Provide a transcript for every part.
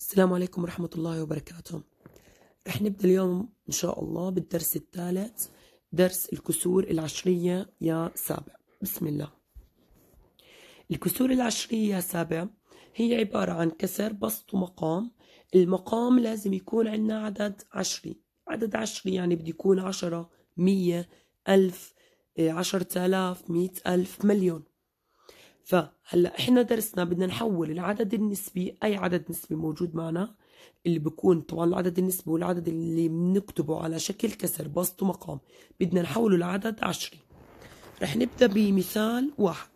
السلام عليكم ورحمة الله وبركاته رح نبدأ اليوم إن شاء الله بالدرس الثالث درس الكسور العشرية يا سابع بسم الله الكسور العشرية يا سابع هي عبارة عن كسر بسط ومقام المقام لازم يكون عندنا عدد عشري عدد عشري يعني بده يكون عشرة مية ألف آه، عشرة آلاف مئة ألف مليون فهلا احنا درسنا بدنا نحول العدد النسبي اي عدد نسبي موجود معنا اللي بكون طبعا العدد النسبي والعدد اللي بنكتبه على شكل كسر بسط ومقام بدنا نحوله لعدد عشري رح نبدأ بمثال واحد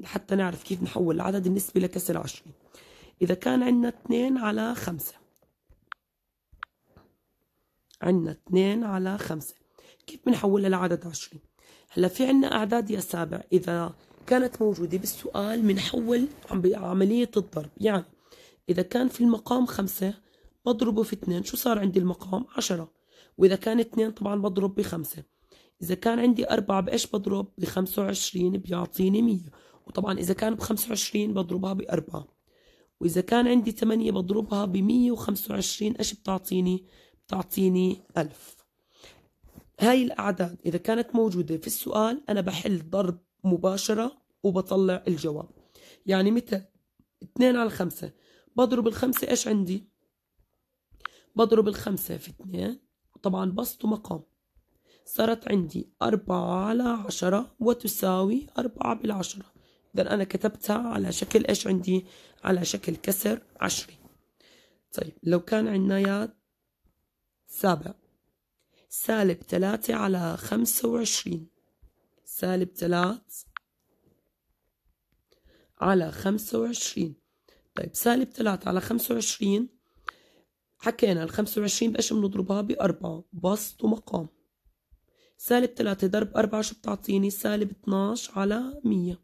لحتى نعرف كيف نحول العدد النسبي لكسر عشري إذا كان عندنا 2 على خمسة عندنا 2 على خمسة كيف بنحولها لعدد عشري هلا في عندنا أعداد يا سابع إذا كانت موجودة بالسؤال بنحول عملية الضرب يعني إذا كان في المقام خمسة بضربه في اثنين شو صار عندي المقام عشرة وإذا كان اثنين طبعا بضرب بخمسة إذا كان عندي أربعة بإيش بضرب بخمسة وعشرين بيعطيني مية وطبعا إذا كان بخمسة وعشرين بضربها بأربعة وإذا كان عندي ثمانية بضربها بمية وخمسة وعشرين إيش بتعطيني بتعطيني ألف هاي الأعداد إذا كانت موجودة في السؤال أنا بحل ضرب مباشرة وبطلع الجواب يعني متى اثنين على خمسة بضرب الخمسة ايش عندي بضرب الخمسة في اثنين طبعا بسط ومقام صارت عندي أربعة على عشرة وتساوي أربعة بالعشرة إذا أنا كتبتها على شكل إيش عندي على شكل كسر عشري طيب لو كان عندنا يا سابع سالب ثلاثة على خمسة وعشرين سالب تلات على خمسة وعشرين طيب سالب ثلاثة على خمسة وعشرين حكينا ال وعشرين بإيش بنضربها بأربعة بسط ومقام سالب 3 ضرب أربعة شو بتعطيني سالب اتناش على مية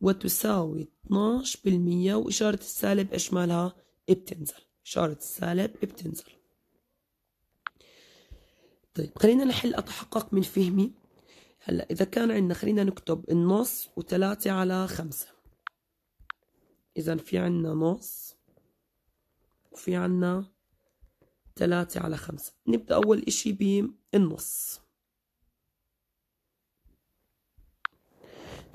وتساوي اتناش بالمية وإشارة السالب إيش مالها بتنزل إشارة السالب بتنزل طيب خلينا نحل أتحقق من فهمي هلا إذا كان عندنا خلينا نكتب النص وثلاثة على خمسة إذا في عندنا نص وفي عندنا ثلاثة على خمسة نبدأ أول إشي بالنص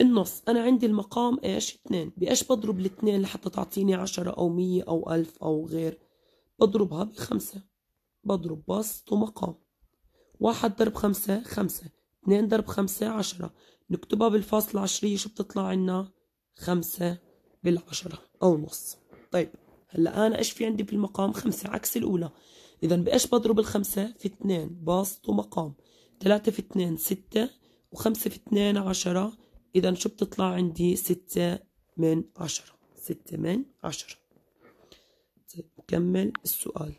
النص أنا عندي المقام إيش اثنين بإيش بضرب الاثنين لحتى تعطيني عشرة أو مية أو ألف أو غير بضربها بخمسة بضرب بسط ومقام واحد ضرب خمسة خمسة 2 ضرب خمسة عشرة نكتبها بالفاصلة عشرية شو بتطلع عنا خمسة بالعشرة أو نص طيب هلا أنا إيش في عندي بالمقام خمسة عكس الأولى إذا بإيش بضرب الخمسة في 2 باسط ومقام 3 في 6 ستة وخمسة في اتنين عشرة إذا شو بتطلع عندي ستة من عشرة ستة من عشرة نكمل طيب، السؤال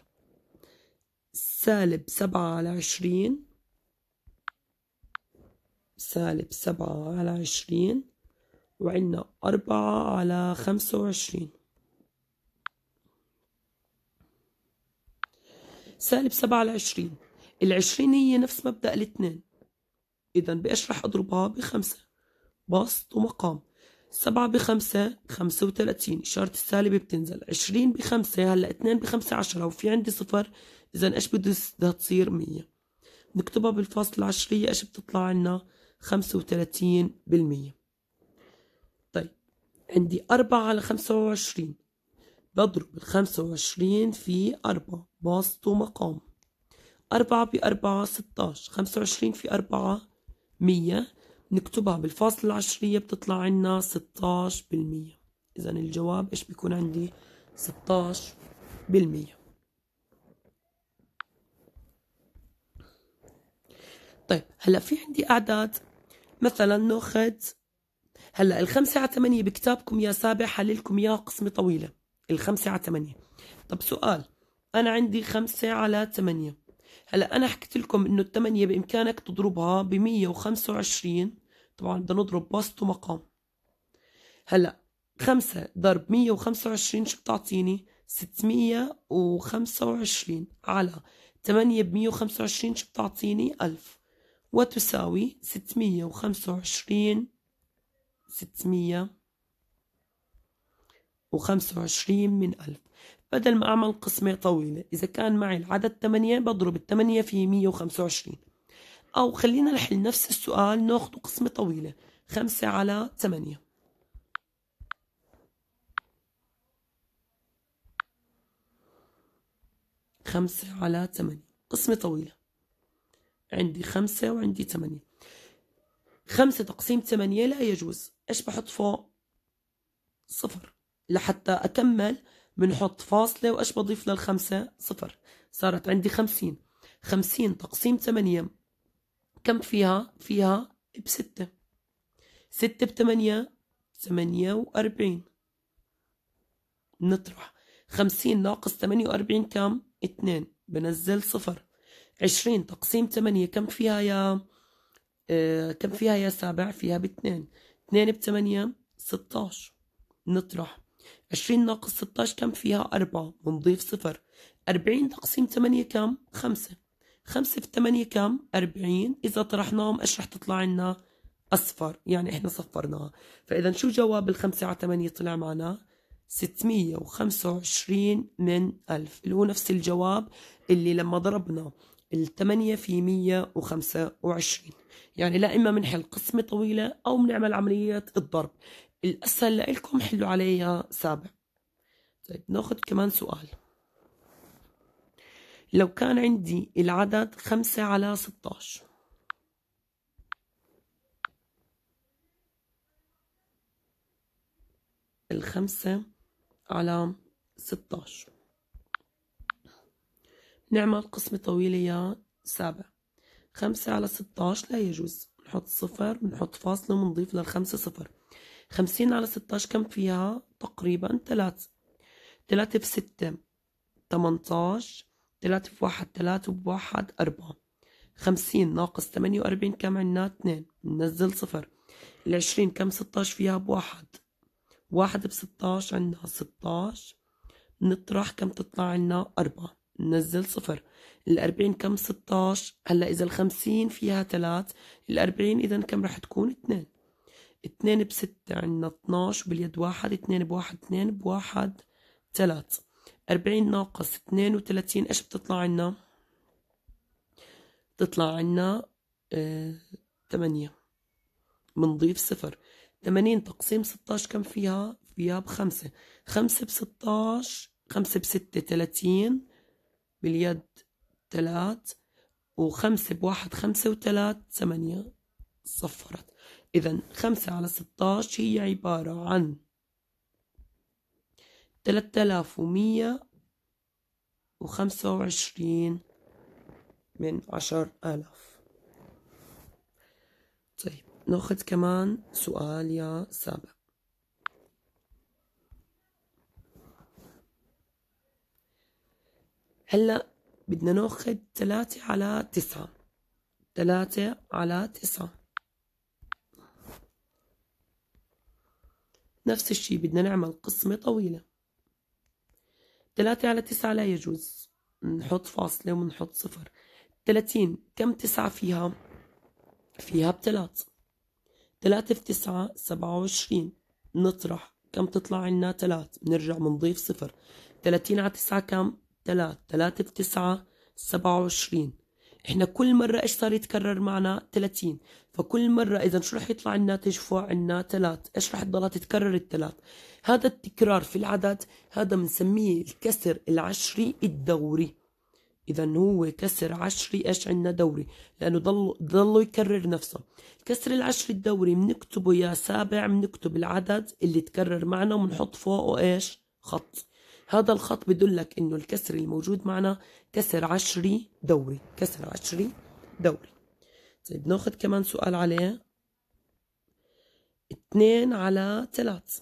سالب سبعة على عشرين سالب سبعة على عشرين وعندنا أربعة على خمسة وعشرين سالب سبعة على عشرين العشرين هي نفس مبدأ الاثنين إذا بإيش رح أضربها بخمسة بسط ومقام سبعة بخمسة خمسة وثلاثين إشارة السالب بتنزل عشرين بخمسة هلا اثنين بخمسة عشرة وفي عندي صفر إذا إيش بدها تصير مية نكتبها بالفاصل العشرية إيش بتطلع عنا 35% طيب عندي أربعة على خمسة وعشرين بضرب الخمسة وعشرين في أربعة باسط ومقام أربعة بأربعة ستاش خمسة وعشرين في أربعة مية نكتبها بالفاصلة العشرية بتطلع عنا ستاش بالمية إذا الجواب إيش بيكون عندي ستاش بالمية طيب هلا في عندي اعداد مثلا ناخذ هلا الخمسة على ثمانية بكتابكم يا سابع حللكم اياها قسمة طويلة الخمسة على ثمانية طب سؤال أنا عندي خمسة على ثمانية هلا أنا حكيت لكم إنه الثمانية بإمكانك تضربها بمية وخمسة وعشرين طبعا بدنا نضرب وسط ومقام هلا خمسة ضرب مية وخمسة وعشرين شو بتعطيني؟ ستمية وخمسة وعشرين على ثمانية بمية وخمسة وعشرين شو بتعطيني؟ ألف وتساوي ستمية وخمسة وعشرين ستمية وخمسة وعشرين من ألف بدل ما أعمل قسمة طويلة إذا كان معي العدد تمانية بضرب التمانية في مية وخمسة وعشرين أو خلينا نحل نفس السؤال ناخده قسمة طويلة خمسة على تمانية خمسة على تمانية قسمة طويلة عندي خمسة وعندي ثمانية خمسة تقسيم ثمانية لا يجوز ايش بحط فوق صفر لحتى اكمل بنحط فاصلة وايش بضيف للخمسة صفر صارت عندي خمسين خمسين تقسيم ثمانية كم فيها فيها بستة ستة بثمانية ثمانية وأربعين نطرح خمسين ناقص ثمانية وأربعين كم؟ اتنين بنزل صفر عشرين تقسيم ثمانية كم فيها يا آه، كم فيها يا سابع فيها باثنين اثنين بثمانية ستاش نطرح عشرين ناقص ستاش كم فيها أربعة ونضيف صفر أربعين تقسيم ثمانية كم خمسة خمسة في ثمانية كم أربعين إذا طرحناهم إيش رح تطلع لنا أصفر يعني إحنا صفرناها فإذا شو جواب الخمسة على ثمانية طلع معنا 625 من ألف اللي هو نفس الجواب اللي لما ضربنا ال 8 في 125 يعني لا إما بنحل قسمة طويلة أو بنعمل عملية الضرب الأسهل لكم حلوا عليها سابع طيب ناخذ كمان سؤال لو كان عندي العدد 5 على 16 الخمسة على 16 نعمل قسمة طويلة يا سابع خمسة على ستاش لا يجوز نحط صفر ونحط فاصلة ونضيف للخمسة صفر خمسين على ستاش كم فيها تقريبا ثلاثة ثلاثة في ستة تمنتاش ثلاثة في واحد ثلاثة بواحد أربعة خمسين ناقص تمانية وأربعين كم عنا اثنين ننزل صفر العشرين كم ستاش فيها بواحد واحد بستاش عنا ستاش نطرح كم تطلع عنا أربعة نزل صفر الأربعين كم ستاش هلأ إذا الخمسين فيها ثلاث الأربعين إذا كم رح تكون اثنين اثنين بستة عندنا اتناش باليد واحد اثنين بواحد اثنين بواحد ثلاث أربعين ناقص اثنين وثلاثين إيش بتطلع عنا تطلع عنا آه، ثمانية اه منضيف صفر ثمانين تقسيم ستاش كم فيها فيها بخمسة خمسة بستاش خمسة بستة ثلاثين باليد ثلاث وخمسة بواحد خمسة وثلاث ثمانية صفرت إذا خمسة على ستاش هي عبارة عن ثلاثة آلاف ومية وخمسة وعشرين من عشر آلاف طيب ناخذ كمان سؤال يا سابق هلا بدنا ناخذ ثلاثة على تسعة ثلاثة على تسعة نفس الشي بدنا نعمل قسمة طويلة ثلاثة على تسعة لا يجوز نحط فاصلة ونحط صفر ثلاثين كم تسعة فيها؟ فيها بثلاث ثلاثة في تسعة سبعة وعشرين نطرح كم تطلع عنا ثلاث بنرجع بنضيف صفر ثلاثين على تسعة كم؟ 3 تلاتة بتسعة سبعة وعشرين احنا كل مرة ايش صار يتكرر معنا 30 فكل مرة اذا شو رح يطلع الناتج فوق عنا 3 ايش رح تضلها تتكرر الثلاث هذا التكرار في العدد هذا بنسميه الكسر العشري الدوري اذا هو كسر عشري ايش عنا دوري لانه ضل ضله يكرر نفسه الكسر العشري الدوري بنكتبه يا سابع بنكتب العدد اللي تكرر معنا وبنحط فوقه ايش خط هذا الخط بدلك انه الكسر الموجود معنا كسر عشري دوري كسر عشري دوري طيب ناخذ كمان سؤال عليه اثنين على ثلاث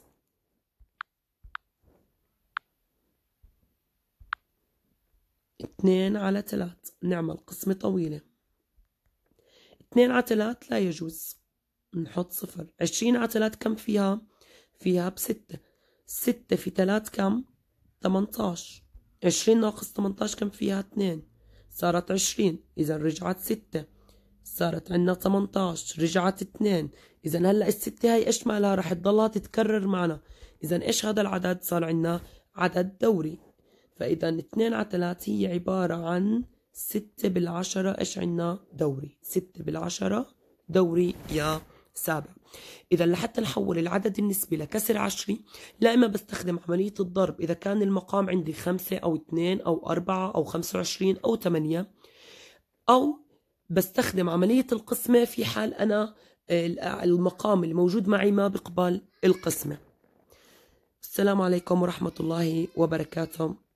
اثنين على ثلاث نعمل قسمة طويلة اثنين على ثلاث لا يجوز نحط صفر عشرين على ثلاث كم فيها؟ فيها بستة ستة في ثلاث كم؟ تمنتاش عشرين ناقص تمنتاش كان فيها اتنين صارت عشرين إذا رجعت ستة صارت عنا تمنتاش رجعت اتنين إذا هلأ الستة هاي إيش مالها رح تضلها تتكرر معنا إذا إيش هذا العدد صار عنا عدد دوري فإذا اتنين على تلات هي عبارة عن ستة بالعشرة إيش عنا دوري ستة بالعشرة دوري يا سابع إذا لحتى نحول العدد النسبي لكسر عشري لا إما بستخدم عملية الضرب إذا كان المقام عندي خمسة أو اثنين أو أربعة أو خمسة وعشرين أو ثمانية أو بستخدم عملية القسمة في حال أنا آه، المقام الموجود معي ما بقبل القسمة السلام عليكم ورحمة الله وبركاته